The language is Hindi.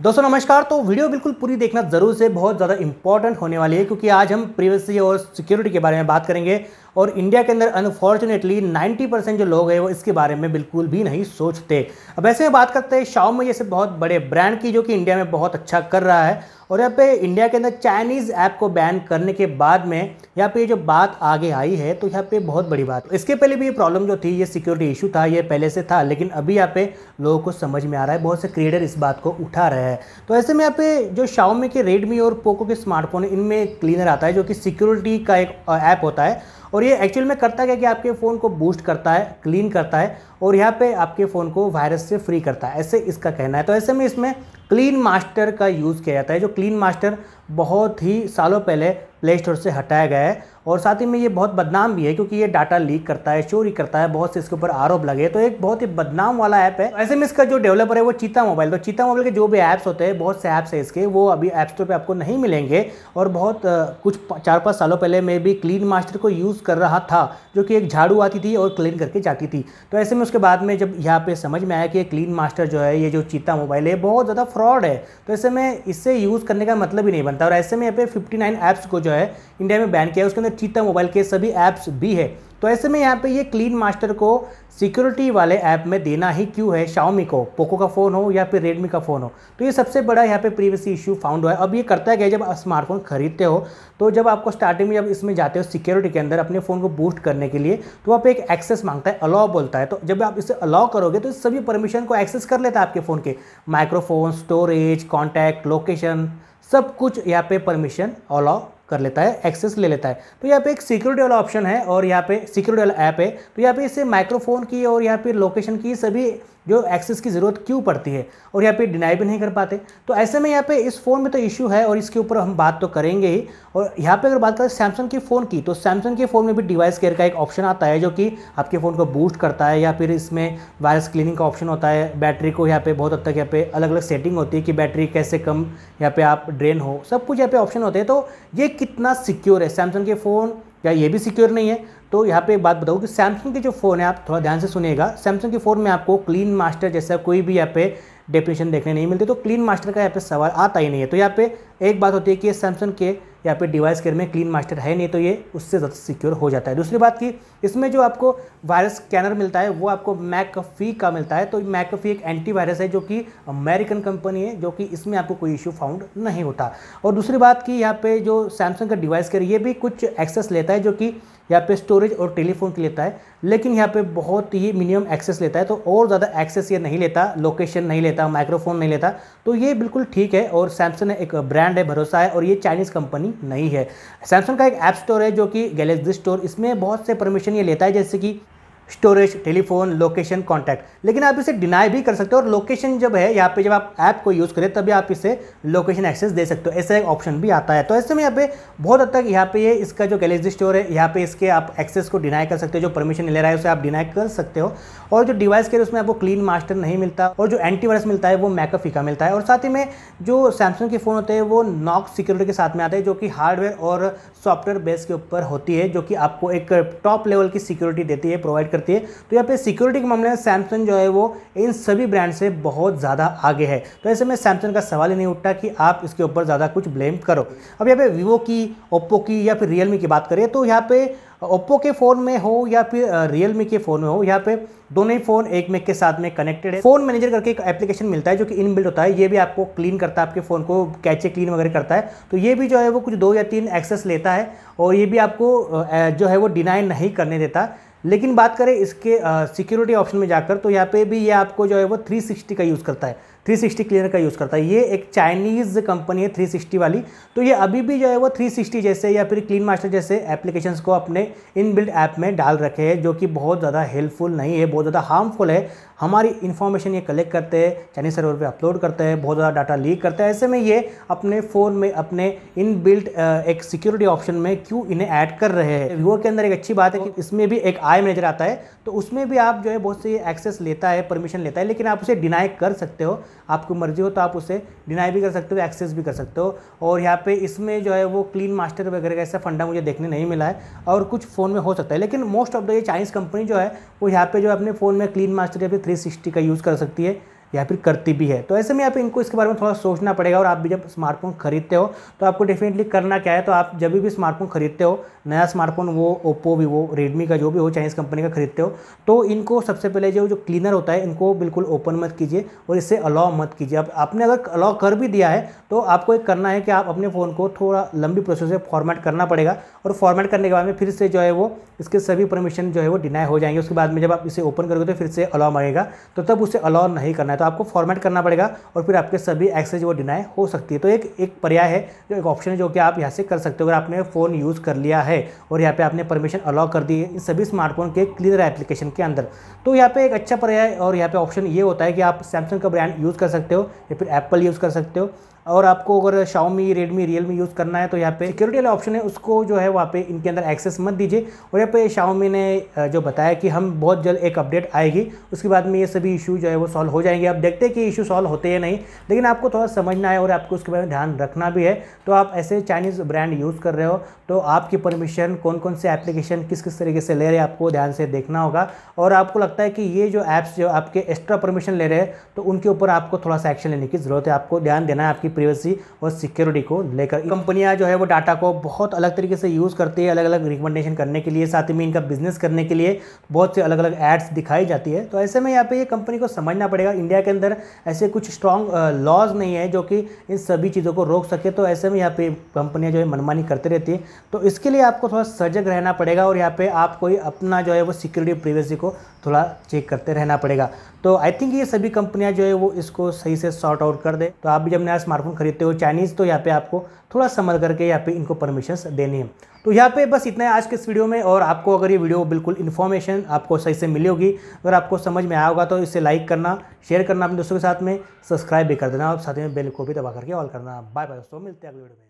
दोस्तों नमस्कार तो वीडियो बिल्कुल पूरी देखना ज़रूर से बहुत ज़्यादा इंपॉर्टेंट होने वाली है क्योंकि आज हम प्रिवेसी और सिक्योरिटी के बारे में बात करेंगे और इंडिया के अंदर अनफॉर्चुनेटली 90 परसेंट जो लोग हैं वो इसके बारे में बिल्कुल भी नहीं सोचते अब ऐसे में बात करते हैं शाओमी जैसे बहुत बड़े ब्रांड की जो कि इंडिया में बहुत अच्छा कर रहा है और यहाँ पे इंडिया के अंदर चाइनीज़ ऐप को बैन करने के बाद में यहाँ पे जो बात आगे आई है तो यहाँ पे बहुत बड़ी बात इसके पहले भी ये प्रॉब्लम जो थी ये सिक्योरिटी इशू था ये पहले से था लेकिन अभी यहाँ पे लोगों को समझ में आ रहा है बहुत से क्रिएटर इस बात को उठा रहे हैं तो ऐसे में यहाँ पे जो शाओमी के रेडमी और पोको के स्मार्टफोन इनमें क्लीनर आता है जो कि सिक्योरिटी का एक ऐप होता है और ये एक्चुअल में करता क्या कि आपके फ़ोन को बूस्ट करता है क्लीन करता है और यहाँ पे आपके फ़ोन को वायरस से फ्री करता है ऐसे इसका कहना है तो ऐसे में इसमें क्लीन मास्टर का यूज़ किया जाता है जो क्लीन मास्टर बहुत ही सालों पहले प्ले स्टोर से हटाया गया है और साथ ही में ये बहुत बदनाम भी है क्योंकि ये डाटा लीक करता है चोरी करता है बहुत से इसके ऊपर आरोप लगे तो एक बहुत ही बदनाम वाला ऐप है तो ऐसे में इसका जो डेवलपर है वो चीता मोबाइल तो चीता मोबाइल के जो भी ऐप्स होते हैं बहुत से ऐप्स है इसके वो अभी ऐप स्टोर पर आपको नहीं मिलेंगे और बहुत कुछ चार पाँच सालों पहले मैं भी क्लीन मास्टर को यूज़ कर रहा था जो कि एक झाड़ू आती थी और क्लीन करके जाती थी तो ऐसे में उसके बाद में जब यहाँ पर समझ में आया कि क्लीन मास्टर जो है ये जो चीता मोबाइल है बहुत ज़्यादा फ्रॉड है तो ऐसे में इससे यूज़ करने का मतलब ही नहीं बनता और ऐसे में यहाँ पे फिफ्टी ऐप्स को जो है इंडिया में बैन किया है उसके अंदर चीता मोबाइल के सभी ऐप्स भी है तो ऐसे में यहाँ पे ये क्लीन मास्टर को सिक्योरिटी वाले ऐप में देना ही क्यों है शाओमी को पोको का फ़ोन हो या फिर रेडमी का फ़ोन हो तो ये सबसे बड़ा यहाँ पे प्रीवियसी इशू फाउंड हुआ है अब ये करता है क्या जब स्मार्टफोन खरीदते हो तो जब आपको स्टार्टिंग में जब इसमें जाते हो सिक्योरिटी के अंदर अपने फ़ोन को बूस्ट करने के लिए तो आप एक एक्सेस मांगता है अलाव बोलता है तो जब आप इसे अलाव करोगे तो सभी परमिशन को एक्सेस कर लेता है आपके फ़ोन के माइक्रोफोन स्टोरेज कॉन्टैक्ट लोकेशन सब कुछ यहाँ पे परमिशन अलाव कर लेता है एक्सेस ले लेता है तो यहाँ पे एक सिक्योरिटी वाला ऑप्शन है और यहाँ पे सिक्योरिटी वाला ऐप है तो यहाँ पे इससे माइक्रोफोन की और यहाँ पे लोकेशन की सभी जो एक्सेस की ज़रूरत क्यों पड़ती है और यहाँ पे डिनाई भी नहीं कर पाते तो ऐसे में यहाँ पे इस फ़ोन में तो इश्यू है और इसके ऊपर हम बात तो करेंगे ही और यहाँ पे अगर बात करें सैमसंग के फ़ोन की तो सैमसंग के फ़ोन में भी डिवाइस केयर का एक ऑप्शन आता है जो कि आपके फ़ोन को बूस्ट करता है या फिर इसमें वायरस क्लीनिंग का ऑप्शन होता है बैटरी को यहाँ पर बहुत हद तक यहाँ पे अलग अलग सेटिंग होती है कि बैटरी कैसे कम यहाँ पर आप ड्रेन हो सब कुछ यहाँ पे ऑप्शन होते हैं तो ये कितना सिक्योर है सैमसंग के फ़ोन या ये भी सिक्योर नहीं है तो यहाँ पे एक बात बताऊँ कि सैमसंग के जो फ़ोन है आप थोड़ा ध्यान से सुनेगा सैमसंग के फ़ोन में आपको क्लीन मास्टर जैसा कोई भी यहाँ पे डेफिनेशन देखने नहीं मिलती तो क्लीन मास्टर का यहाँ पे सवाल आता ही नहीं है तो यहाँ पे एक बात होती है कि सैमसंग के यहाँ पे डिवाइस केयर में क्लीन मास्टर है नहीं तो ये उससे ज़्यादा सिक्योर हो जाता है दूसरी बात की इसमें जो आपको वायरस स्कैनर मिलता है वो आपको मैकफी का मिलता है तो मैकफी एक एंटीवायरस है जो कि अमेरिकन कंपनी है जो कि इसमें आपको कोई इशू फाउंड नहीं होता और दूसरी बात की यहाँ पे जो सैमसंग का डिवाइस केयर ये भी कुछ एक्सेस लेता है जो कि यहाँ पे स्टोरेज और टेलीफोन के लेता है लेकिन यहाँ पे बहुत ही मिनिमम एक्सेस लेता है तो और ज़्यादा एक्सेस ये नहीं लेता लोकेशन नहीं लेता माइक्रोफोन नहीं लेता तो ये बिल्कुल ठीक है और सैमसंग एक ब्रांड है भरोसा है और ये चाइनीज़ कंपनी नहीं है सैमसंग का एक ऐप स्टोर है जो कि गैलेक्सी स्टोर इसमें बहुत से परमिशन ये लेता है जैसे कि स्टोरेज टेलीफोन लोकेशन कॉन्टैक्ट लेकिन आप इसे डिनाई भी कर सकते हो और लोकेशन जब है यहाँ पे जब आप ऐप को यूज़ करें तभी आप इसे लोकेशन एक्सेस दे सकते हो ऐसा एक ऑप्शन भी आता है तो ऐसे में यहाँ पे बहुत हद तक यहाँ पे ये इसका जो गैलेक्सी स्टोर है यहाँ पे इसके आप एक्सेस को डिनाई कर सकते हो जो परमिशन ले रहा है उसे आप डिनाई कर सकते हो और जो डिवाइस के उसमें आपको क्लीन मास्टर नहीं मिलता और जो एंटीवायरस मिलता है वो मैकअफी का मिलता है और साथ ही में जो सैमसंग के फ़ोन होते हैं वो नॉक सिक्योरिटी के साथ में आते हैं जो कि हार्डवेयर और सॉफ्टवेयर बेस के ऊपर होती है जो कि आपको एक टॉप लेवल की सिक्योरिटी देती है प्रोवाइड करती है तो यहाँ पे सिक्योरिटी के मामले में सैमसंग जो है वो इन सभी ब्रांड से बहुत ज़्यादा आगे है तो ऐसे में सैमसंग का सवाल ही नहीं उठता कि आप इसके ऊपर ज़्यादा कुछ ब्लेम करो अब यहाँ पे वीवो की ओप्पो की या फिर रियलमी की बात करें तो यहाँ पे ओप्पो के फ़ोन में हो या फिर रियलमी के फ़ोन में हो यहाँ पे दोनों ही फ़ोन एक मेक के साथ में कनेक्टेड है फ़ोन मैनेजर करके एक एप्लीकेशन मिलता है जो कि इन होता है ये भी आपको क्लीन करता है आपके फ़ोन को कैचे क्लीन वगैरह करता है तो ये भी जो है वो कुछ दो या तीन एक्सेस लेता है और ये भी आपको जो है वो डिनाई नहीं करने देता लेकिन बात करें इसके सिक्योरिटी ऑप्शन में जाकर तो यहाँ पे भी ये आपको जो है वो 360 का यूज़ करता है 360 क्लीनर का यूज़ करता है ये एक चाइनीज़ कंपनी है 360 वाली तो ये अभी भी जो है वो 360 जैसे या फिर क्लीन मास्टर जैसे एप्लीकेशन को अपने इनबिल्ट ऐप में डाल रखे हैं जो कि बहुत ज़्यादा हेल्पफुल नहीं है बहुत ज़्यादा हार्मफुल है हमारी इन्फॉर्मेशन ये कलेक्ट करते हैं चाइनीज सर्वर पे अपलोड करते हैं बहुत ज़्यादा डाटा लीक करता है ऐसे में ये अपने फ़ोन में अपने इनबिल्ट एक सिक्योरिटी ऑप्शन में क्यों इन्हें ऐड कर रहे हैं वीवो के अंदर एक अच्छी बात है कि इसमें भी एक आई मैनेजर आता है तो उसमें भी आप जो है बहुत से एक्सेस लेता है परमिशन लेता है लेकिन आप उसे डिनाई कर सकते हो आपकी मर्ज़ी हो तो आप उसे डिनाई भी कर सकते हो एक्सेस भी कर सकते हो और यहाँ पे इसमें जो है वो क्लीन मास्टर वगैरह का ऐसा फंडा मुझे देखने नहीं मिला है और कुछ फ़ोन में हो सकता है लेकिन मोस्ट ऑफ द ये चाइनीज़ कंपनी जो है वो यहाँ पे जो है अपने फ़ोन में क्लीन मास्टर या फिर थ्री का यूज़ कर सकती है या फिर करती भी है तो ऐसे में आप इनको इसके बारे में थोड़ा सोचना पड़ेगा और आप भी जब स्मार्टफोन खरीदते हो तो आपको डेफिनेटली करना क्या है तो आप जब भी स्मार्टफोन खरीदते हो नया स्मार्टफोन वो ओप्पो भी वो रेडमी का जो भी हो चाइनीज़ कंपनी का खरीदते हो तो इनको सबसे पहले जो जो क्लीनर होता है इनको बिल्कुल ओपन मत कीजिए और इससे अलाव मत कीजिए अब आपने अगर अलाव कर भी दिया है तो आपको एक करना है कि आप अपने फ़ोन को थोड़ा लंबी प्रोसेस में फॉर्मेट करना पड़ेगा और फॉर्मेट करने के बाद में फिर से जो है वो इसके सभी परमिशन जो है वो डिनाई हो जाएंगे उसके बाद में जब आप इसे ओपन करोगे तो फिर से अलाउ मारेगा तो तब उसे अलाव नहीं करना तो आपको फॉर्मेट करना पड़ेगा और फिर आपके सभी एक्सेज वो डिनाई हो सकती है तो एक एक पर्याय है जो एक ऑप्शन है जो कि आप यहाँ से कर सकते हो अगर आपने फ़ोन यूज़ कर लिया है और यहाँ पे आपने परमिशन अलाउ कर दी है इन सभी स्मार्टफोन के क्लियर एप्लीकेशन के अंदर तो यहाँ पर एक अच्छा पर्याय और यहाँ पर ऑप्शन ये होता है कि आप सैमसंग का ब्रांड यूज़ कर सकते हो या फिर एप्पल यूज़ कर सकते हो और आपको अगर Xiaomi, रेडमी रियलमी यूज़ करना है तो यहाँ पे सिक्योरिटी वाला ऑप्शन है उसको जो है वहाँ पे इनके अंदर एक्सेस मत दीजिए और यहाँ पे Xiaomi ने जो बताया कि हम बहुत जल्द एक अपडेट आएगी उसके बाद में ये सभी इशू जो है वो सॉल्व हो जाएंगे आप देखते हैं कि इशू सॉल्व होते हैं नहीं लेकिन आपको थोड़ा समझना है और आपको उसके बारे में ध्यान रखना भी है तो आप ऐसे चाइनीज़ ब्रांड यूज़ कर रहे हो तो आपकी परमिशन कौन कौन से एप्लीकेशन किस किस तरीके से ले रहे हैं आपको ध्यान से देखना होगा और आपको लगता है कि ये जो ऐप्स जो आपके एक्स्ट्रा परमिशन ले रहे हैं तो उनके ऊपर आपको थोड़ा सा एक्शन लेने की ज़रूरत है आपको ध्यान देना है आपकी प्रिवेसी और सिक्योरिटी को लेकर कंपनियाँ जो है वो डाटा को बहुत अलग तरीके से यूज़ करती है अलग अलग रिकमेंडेशन करने के लिए साथ ही में इनका बिजनेस करने के लिए बहुत से अलग अलग एड्स दिखाई जाती है तो ऐसे में यहाँ पर ये कंपनी को समझना पड़ेगा इंडिया के अंदर ऐसे कुछ स्ट्रॉन्ग लॉज नहीं है जो कि इन सभी चीज़ों को रोक सके तो ऐसे में यहाँ पर कंपनियाँ जो है मनमानी करती रहती है तो इसके लिए आपको थोड़ा सजग रहना पड़ेगा और यहाँ पर आप कोई अपना जो है वो सिक्योरिटी प्रिवेसी को थोड़ा चेक करते रहना पड़ेगा तो आई थिंक ये सभी कंपनियां जो है वो इसको सही से सॉर्ट आउट कर दे तो आप भी जब नया स्मार्टफोन खरीदते हो चाइनीज़ तो यहाँ पे आपको थोड़ा संभल करके यहाँ पे इनको परमिशंस देनी है तो यहाँ पे बस इतना है आज के इस वीडियो में और आपको अगर ये वीडियो बिल्कुल इन्फॉर्मेशन आपको सही से मिली होगी अगर आपको समझ में आया होगा तो इसे लाइक करना शेयर करना अपने दोस्तों के साथ में सब्सक्राइब भी कर देना और साथ में बेल को भी दबा करके ऑल करना बाय बाय दोस्तों मिलते हैं अगले वीडियो में